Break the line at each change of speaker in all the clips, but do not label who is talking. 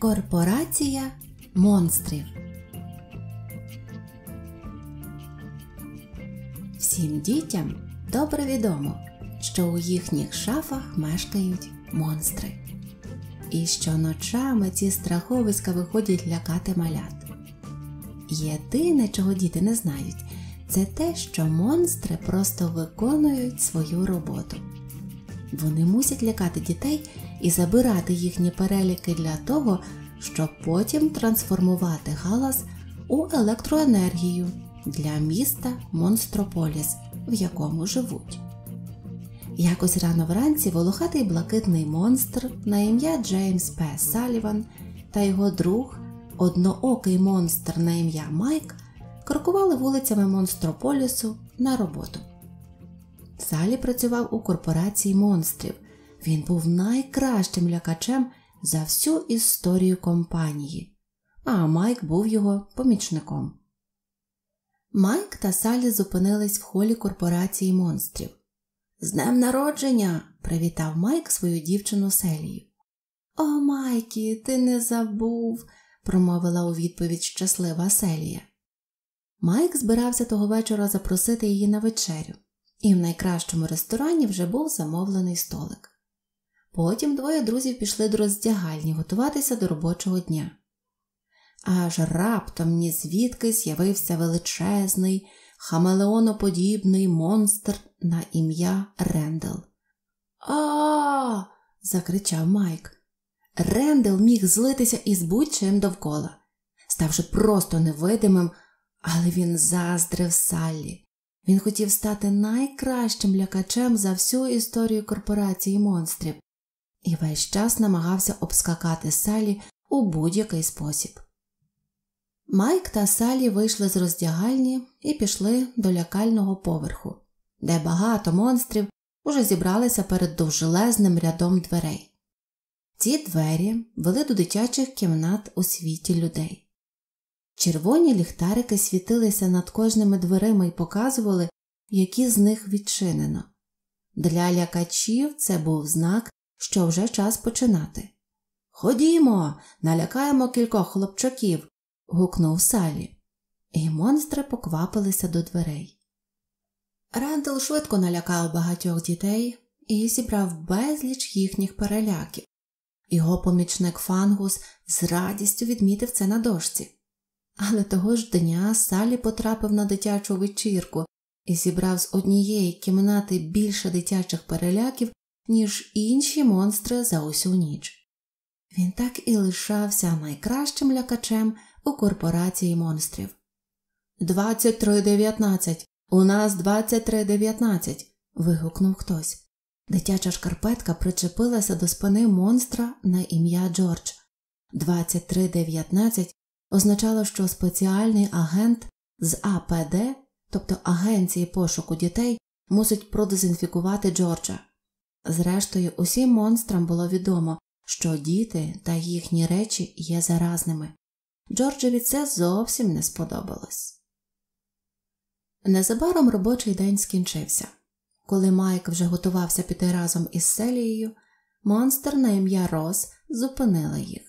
Корпорація монстрів. Всім дітям добре відомо, що у їхніх шафах мешкають монстри. І що ночами ці страховиська виходять лякати малят. Єдине, чого діти не знають, це те, що монстри просто виконують свою роботу. Вони мусять лякати дітей і забирати їхні переліки для того, щоб потім трансформувати галас у електроенергію для міста Монстрополіс, в якому живуть. Якось рано вранці волохатий блакитний монстр на ім'я Джеймс П. Саліван та його друг, одноокий монстр на ім'я Майк, крокували вулицями Монстрополісу на роботу. Салі працював у корпорації монстрів. Він був найкращим лякачем за всю історію компанії, а Майк був його помічником. Майк та Салі зупинились в холі корпорації монстрів. З днем народження! привітав Майк свою дівчину Селію. О, Майкі, ти не забув, промовила у відповідь щаслива Селія. Майк збирався того вечора запросити її на вечерю, і в найкращому ресторані вже був замовлений столик. Потім двоє друзів пішли до роздягальні готуватися до робочого дня. Аж раптом ні звідки з'явився величезний, хамелеоноподібний монстр на ім'я Рендел. А. закричав Майк. Рендел міг злитися із будь-чим довкола, ставши просто невидимим, але він заздрив Саллі. Він хотів стати найкращим лякачем за всю історію корпорації монстрів і весь час намагався обскакати Салі у будь-який спосіб. Майк та Салі вийшли з роздягальні і пішли до лякального поверху, де багато монстрів уже зібралися перед довжелезним рядом дверей. Ці двері вели до дитячих кімнат у світі людей. Червоні ліхтарики світилися над кожними дверима і показували, які з них відчинено. Для лякачів це був знак, що вже час починати. Ходімо, налякаємо кількох хлопчаків. гукнув Салі, і монстри поквапилися до дверей. Рандл швидко налякав багатьох дітей і зібрав безліч їхніх переляків. Його помічник фангус з радістю відмітив це на дошці. Але того ж дня Салі потрапив на дитячу вечірку і зібрав з однієї кімнати більше дитячих переляків, ніж інші монстри за усю ніч. Він так і лишався найкращим лякачем у корпорації монстрів. 23.19. У нас 23.19. вигукнув хтось. Дитяча шкарпетка причепилася до спини монстра на ім'я Джордж. 2319 означало, що спеціальний агент з АПД, тобто Агенції пошуку дітей, мусить продезінфікувати Джорджа. Зрештою, усім монстрам було відомо, що діти та їхні речі є заразними. Джорджеві це зовсім не сподобалось. Незабаром робочий день скінчився. Коли Майк вже готувався піти разом із Селією, монстр на ім'я Рос зупинила їх.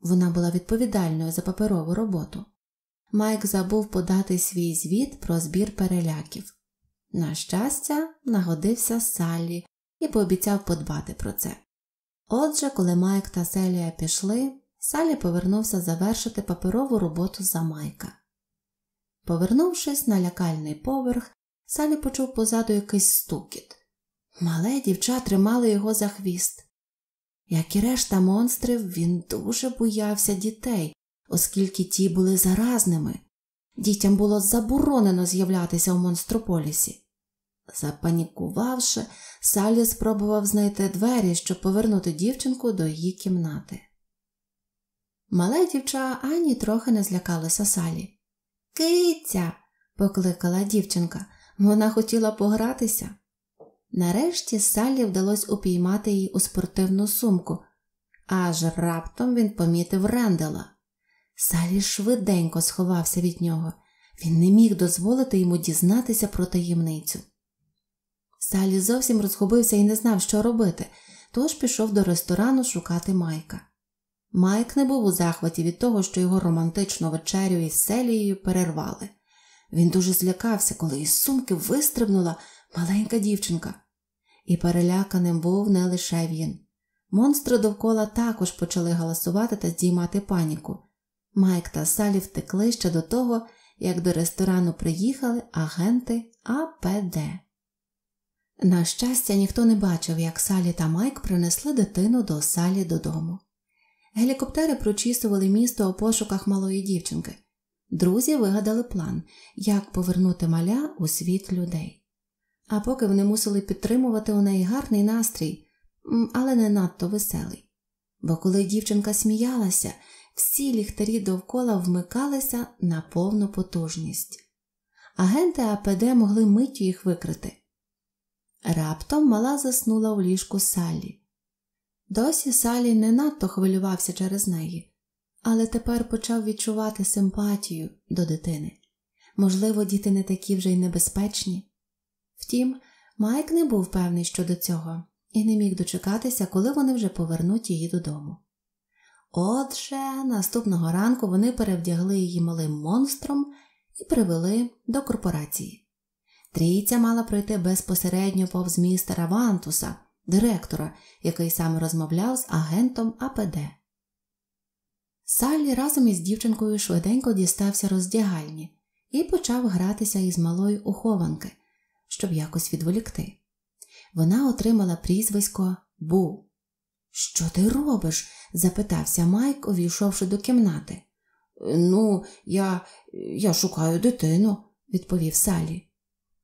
Вона була відповідальною за паперову роботу. Майк забув подати свій звіт про збір переляків. На щастя, нагодився Саллі, і пообіцяв подбати про це. Отже, коли Майк та Селія пішли, Салі повернувся завершити паперову роботу за Майка. Повернувшись на лякальний поверх, Салі почув позаду якийсь стукіт. Мале дівча тримали його за хвіст. Як і решта монстрів, він дуже боявся дітей, оскільки ті були заразними. Дітям було заборонено з'являтися у монстрополісі. Запанікувавши, Салі спробував знайти двері, щоб повернути дівчинку до її кімнати. Мала дівча ані трохи не злякалася Салі. Киця, покликала дівчинка, вона хотіла погратися. Нарешті Салі вдалося упіймати її у спортивну сумку, аж раптом він помітив Рендела. Салі швиденько сховався від нього, він не міг дозволити йому дізнатися про таємницю. Салі зовсім розгубився і не знав, що робити, тож пішов до ресторану шукати Майка. Майк не був у захваті від того, що його романтичну вечерю із селією перервали. Він дуже злякався, коли із сумки вистрибнула маленька дівчинка. І переляканим був не лише він. Монстри довкола також почали галасувати та здіймати паніку. Майк та Салі втекли ще до того, як до ресторану приїхали агенти АПД. На щастя, ніхто не бачив, як Салі та Майк принесли дитину до Салі додому. Гелікоптери прочісували місто у пошуках малої дівчинки. Друзі вигадали план, як повернути маля у світ людей. А поки вони мусили підтримувати у неї гарний настрій, але не надто веселий. Бо коли дівчинка сміялася, всі ліхтарі довкола вмикалися на повну потужність. Агенти АПД могли миттю їх викрити. Раптом мала заснула у ліжку Саллі. Досі Салі не надто хвилювався через неї, але тепер почав відчувати симпатію до дитини. Можливо, діти не такі вже й небезпечні. Втім, Майк не був певний щодо цього і не міг дочекатися, коли вони вже повернуть її додому. Отже, наступного ранку вони перевдягли її малим монстром і привели до корпорації. Трійця мала пройти безпосередньо повз містера Вантуса, директора, який сам розмовляв з агентом АПД. Саллі разом із дівчинкою швиденько дістався роздягальні і почав гратися із малої ухованки, щоб якось відволікти. Вона отримала прізвисько Бу. Що ти робиш? запитався Майк, увійшовши до кімнати. «Е, ну, я я шукаю дитину, відповів Салі.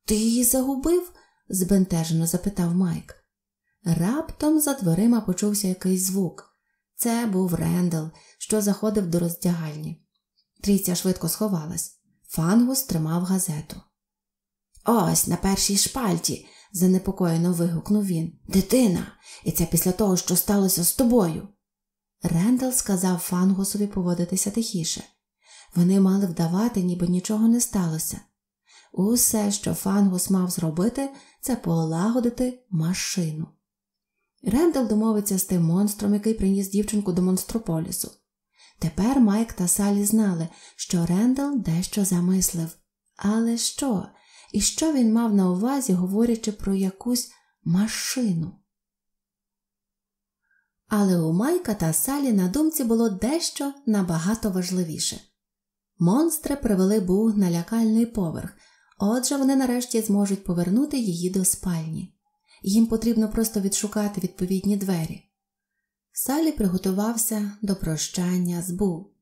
Ти її загубив? збентежено запитав Майк. Раптом за дверима почувся якийсь звук. Це був Рендел, що заходив до роздягальні. Трійця швидко сховалась. Фангус тримав газету. Ось на першій шпальті, занепокоєно вигукнув він. Дитина, і це після того, що сталося з тобою. Рендел сказав фангусові поводитися тихіше. Вони мали вдавати, ніби нічого не сталося. Усе, що Фангус мав зробити, це полагодити машину. Рендал домовиться з тим монстром, який приніс дівчинку до монстрополісу. Тепер Майк та Салі знали, що Рендал дещо замислив. Але що? І що він мав на увазі, говорячи про якусь машину? Але у Майка та Салі на думці було дещо набагато важливіше. Монстри привели буг на лякальний поверх, Отже, вони нарешті зможуть повернути її до спальні. Їм потрібно просто відшукати відповідні двері. Салі приготувався до прощання з Бу.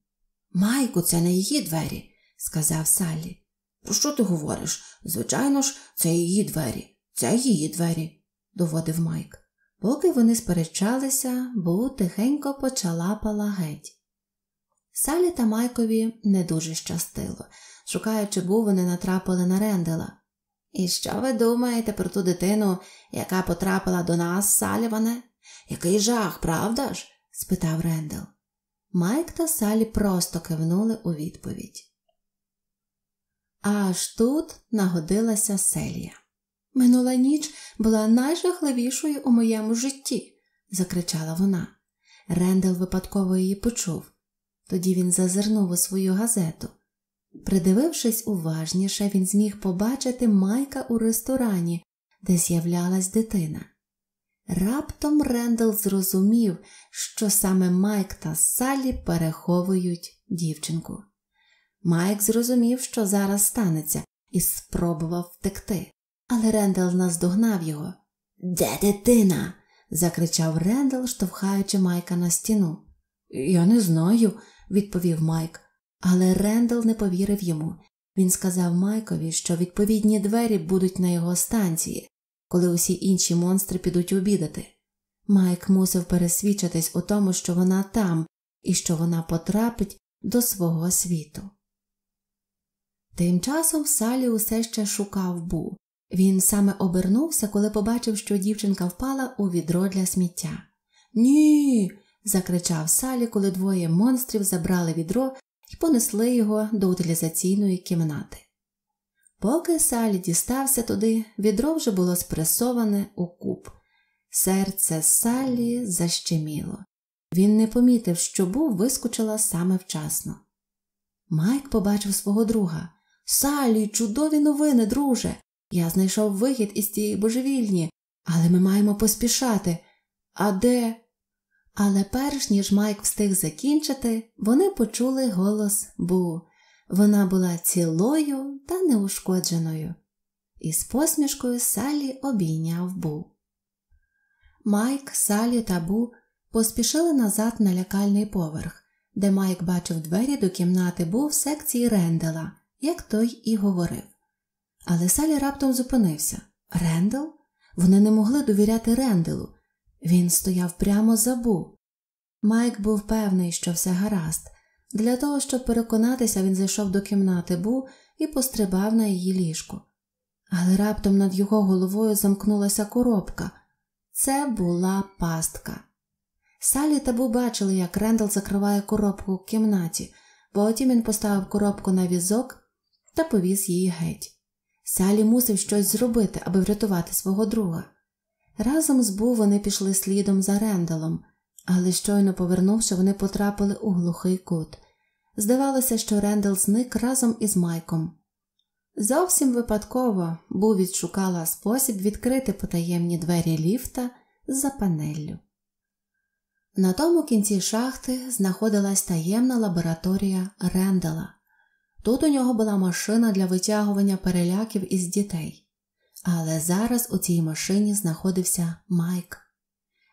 Майку, це не її двері, сказав Саллі. Про що ти говориш? Звичайно ж, це її двері, це її двері, доводив Майк. Поки вони сперечалися, Бу тихенько почалапала геть. Салі та Майкові не дуже щастило, шукаючи бу, вони натрапили на рендела. І що ви думаєте про ту дитину, яка потрапила до нас, Саліване? Який жах, правда ж? спитав Рендел. Майк та Салі просто кивнули у відповідь. Аж тут нагодилася Селія. Минула ніч була найжахливішою у моєму житті, закричала вона. Рендел випадково її почув. Тоді він зазирнув у свою газету. Придивившись уважніше, він зміг побачити майка у ресторані, де з'являлась дитина. Раптом Рендел зрозумів, що саме Майк та Саллі переховують дівчинку. Майк зрозумів, що зараз станеться, і спробував втекти, але Рендел наздогнав його. Де дитина? закричав Рендел, штовхаючи Майка на стіну. Я не знаю, відповів Майк, але Рендал не повірив йому. Він сказав Майкові, що відповідні двері будуть на його станції, коли усі інші монстри підуть обідати. Майк мусив пересвідчитись у тому, що вона там і що вона потрапить до свого світу. Тим часом Салі усе ще шукав Бу. Він саме обернувся, коли побачив, що дівчинка впала у відро для сміття. Ні закричав Салі, коли двоє монстрів забрали відро і понесли його до утилізаційної кімнати. Поки Салі дістався туди, відро вже було спресоване у куб. Серце Салі защеміло. Він не помітив, що був вискочила саме вчасно. Майк побачив свого друга. Салі, чудові новини, друже. Я знайшов вихід із тієї божевільні, але ми маємо поспішати. А де? Але перш ніж Майк встиг закінчити, вони почули голос Бу. Вона була цілою та неушкодженою. І з посмішкою Салі обійняв Бу. Майк, Салі та Бу поспішили назад на лякальний поверх, де Майк бачив двері до кімнати Бу в секції Рендела, як той і говорив. Але Салі раптом зупинився. Рендел? Вони не могли довіряти Ренделу. Він стояв прямо за Бу. Майк був певний, що все гаразд. Для того, щоб переконатися, він зайшов до кімнати Бу і пострибав на її ліжку. Але раптом над його головою замкнулася коробка. Це була пастка. Салі та Бу бачили, як Рендал закриває коробку в кімнаті, потім він поставив коробку на візок та повіз її геть. Салі мусив щось зробити, аби врятувати свого друга. Разом з Бу вони пішли слідом за рендалом, але щойно повернувши, вони потрапили у глухий кут. Здавалося, що Рендал зник разом із Майком. Зовсім випадково Бу відшукала спосіб відкрити потаємні двері ліфта за панеллю. На тому кінці шахти знаходилась таємна лабораторія Рендала. Тут у нього була машина для витягування переляків із дітей. Але зараз у цій машині знаходився Майк.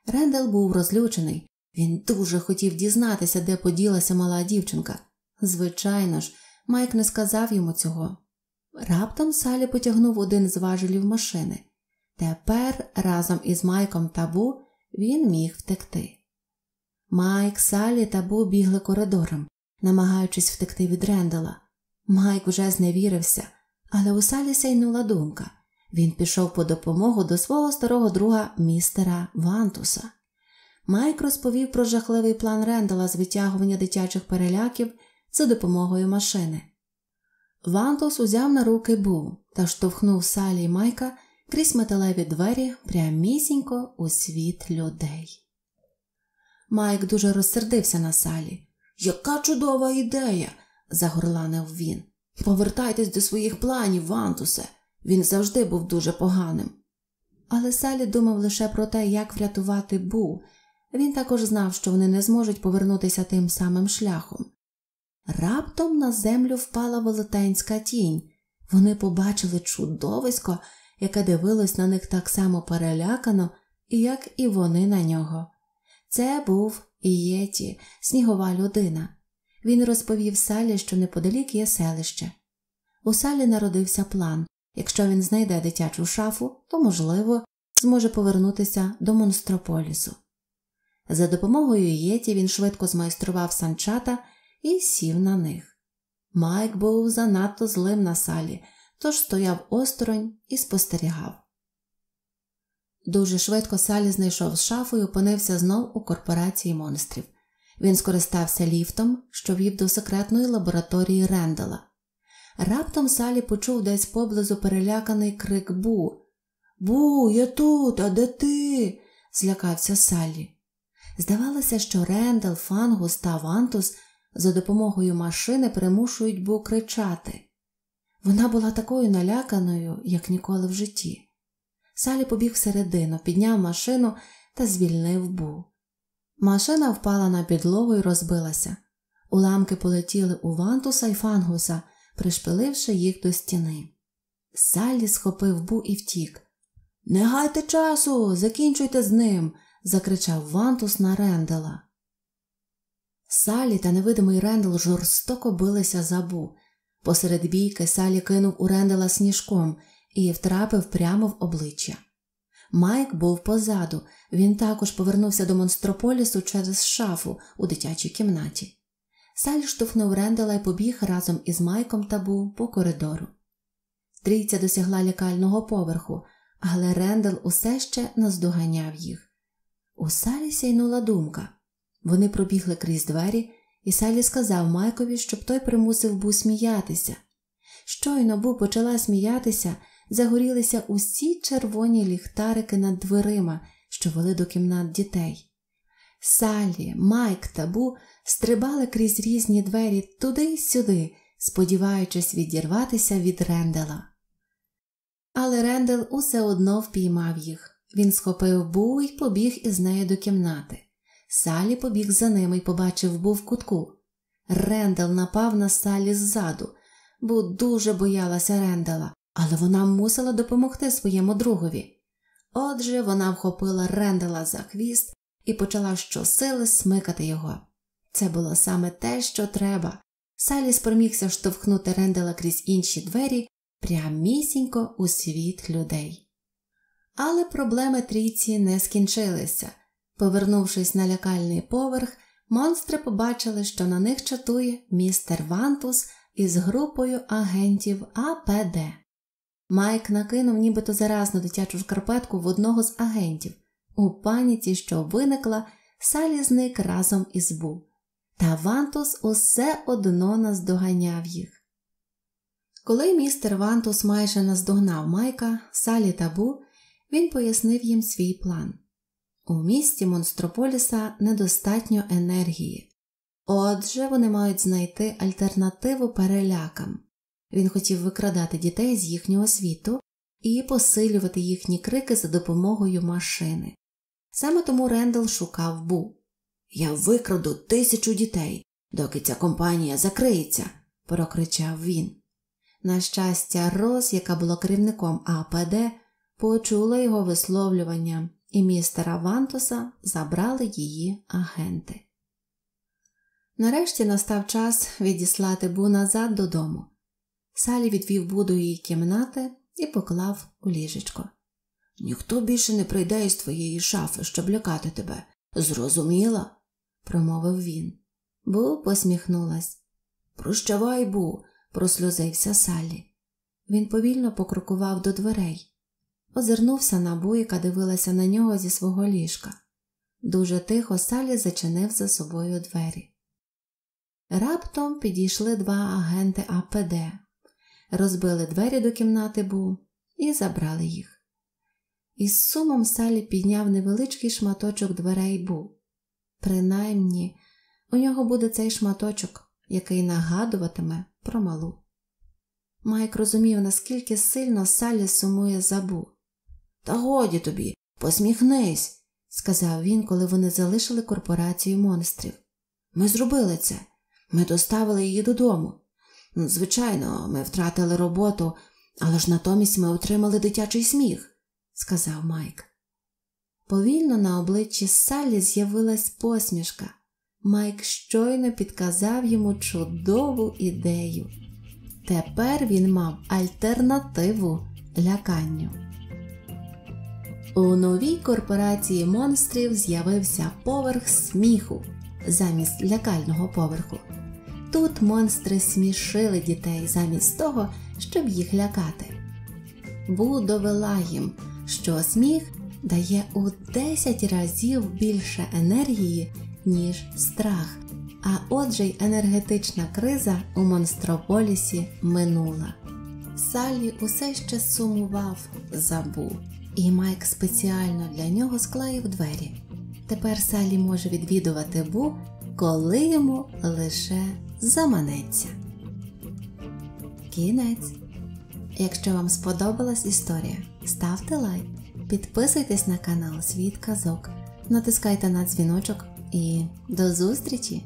Рендел був розлючений, він дуже хотів дізнатися, де поділася мала дівчинка. Звичайно ж, Майк не сказав йому цього. Раптом Салі потягнув один з важелів машини. Тепер разом із Майком та Бу він міг втекти. Майк, Салі та Бу бігли коридором, намагаючись втекти від Рендела. Майк уже зневірився, але у Салі сяйнула думка. Він пішов по допомогу до свого старого друга містера Вантуса. Майк розповів про жахливий план Рендала з витягування дитячих переляків за допомогою машини. Вантус узяв на руки Бу та штовхнув Салі і Майка крізь металеві двері прямісінько у світ людей. Майк дуже розсердився на Салі. Яка чудова ідея! загорланив він. Повертайтесь до своїх планів, Вантусе. Він завжди був дуже поганим. Але Салі думав лише про те, як врятувати Бу. Він також знав, що вони не зможуть повернутися тим самим шляхом. Раптом на землю впала велетенська тінь. Вони побачили чудовисько, яке дивилось на них так само перелякано, як і вони на нього. Це був Ієті, снігова людина. Він розповів Салі, що неподалік є селище. У Салі народився план Якщо він знайде дитячу шафу, то, можливо, зможе повернутися до монстрополісу. За допомогою єті він швидко змайстрував санчата і сів на них. Майк був занадто злим на салі, тож стояв осторонь і спостерігав. Дуже швидко Салі знайшов шафу і опинився знов у корпорації монстрів. Він скористався ліфтом, що вів до секретної лабораторії Рендела. Раптом Салі почув десь поблизу переляканий крик Бу. Бу, я тут, а де ти? злякався Салі. Здавалося, що Рендел, Фангус та Вантус за допомогою машини примушують Бу кричати. Вона була такою наляканою, як ніколи в житті. Салі побіг всередину, підняв машину та звільнив Бу. Машина впала на підлогу і розбилася. Уламки полетіли у Вантуса і Фангуса, пришпиливши їх до стіни. Саллі схопив бу і втік. Не гайте часу, закінчуйте з ним, закричав Вантус на Рендела. Салі та невидимий Рендел жорстоко билися за Бу. Посеред бійки Салі кинув у Рендела сніжком і втрапив прямо в обличчя. Майк був позаду, він також повернувся до монстрополісу через шафу у дитячій кімнаті. Саль штовхнув рендала і побіг разом із Майком табу по коридору. Трійця досягла лякального поверху, але Рендал усе ще наздоганяв їх. У Салі сяйнула думка. Вони пробігли крізь двері, і Салі сказав Майкові, щоб той примусив Бу сміятися. Щойно Бу почала сміятися, загорілися усі червоні ліхтарики над дверима, що вели до кімнат дітей. Салі, Майк та Бу стрибали крізь різні двері туди й сюди, сподіваючись відірватися від рендела. Але рендел усе одно впіймав їх. Він схопив Бу і побіг із неї до кімнати. Салі побіг за ними і побачив Бу в кутку. Рендел напав на Салі ззаду, бо дуже боялася Рендела, але вона мусила допомогти своєму другові. Отже, вона вхопила Рендела за хвіст і почала щосили смикати його. Це було саме те, що треба. Саліс промігся штовхнути рендела крізь інші двері прямісінько у світ людей. Але проблеми трійці не скінчилися. Повернувшись на лякальний поверх, монстри побачили, що на них чатує містер Вантус із групою агентів АПД. Майк накинув нібито заразну дитячу шкарпетку в одного з агентів. У паніці, що виникла, Салі зник разом із Бу та Вантус усе одно наздоганяв їх. Коли містер Вантус майже наздогнав Майка, Салі та Бу, він пояснив їм свій план. У місті Монстрополіса недостатньо енергії, отже, вони мають знайти альтернативу перелякам. Він хотів викрадати дітей з їхнього світу і посилювати їхні крики за допомогою машини. Саме тому Рендал шукав Бу. Я викраду тисячу дітей, доки ця компанія закриється, прокричав він. На щастя, Рос, яка була керівником АПД, почула його висловлювання, і містера Вантуса забрали її агенти. Нарешті настав час відіслати Бу назад додому. Салі відвів Бу до її кімнати і поклав у ліжечко. Ніхто більше не прийде із твоєї шафи, щоб лякати тебе. Зрозуміла? промовив він. Бу посміхнулась. Прощавай, Бу, прослюзився Салі. Він повільно покрокував до дверей, озирнувся на Бу, яка дивилася на нього зі свого ліжка. Дуже тихо Салі зачинив за собою двері. Раптом підійшли два агенти АПД, розбили двері до кімнати Бу і забрали їх. Із сумом Салі підняв невеличкий шматочок дверей Бу. Принаймні, у нього буде цей шматочок, який нагадуватиме про малу. Майк розумів, наскільки сильно Саллі сумує забу. Та годі тобі, посміхнись, сказав він, коли вони залишили корпорацію монстрів. Ми зробили це, ми доставили її додому. Ну, звичайно, ми втратили роботу, але ж натомість ми отримали дитячий сміх, сказав Майк. Повільно на обличчі Саллі з'явилась посмішка. Майк щойно підказав йому чудову ідею. Тепер він мав альтернативу ляканню. У новій корпорації монстрів з'явився поверх сміху замість лякального поверху. Тут монстри смішили дітей замість того, щоб їх лякати. Бу довела їм, що сміх дає у 10 разів більше енергії, ніж страх. А отже й енергетична криза у Монстрополісі минула. Салі усе ще сумував, забув, і Майк спеціально для нього склеїв двері. Тепер Салі може відвідувати Бу, коли йому лише заманеться. Кінець. Якщо вам сподобалась історія, ставте лайк. Підписуйтесь на канал Світ Казок, натискайте на дзвіночок і до зустрічі!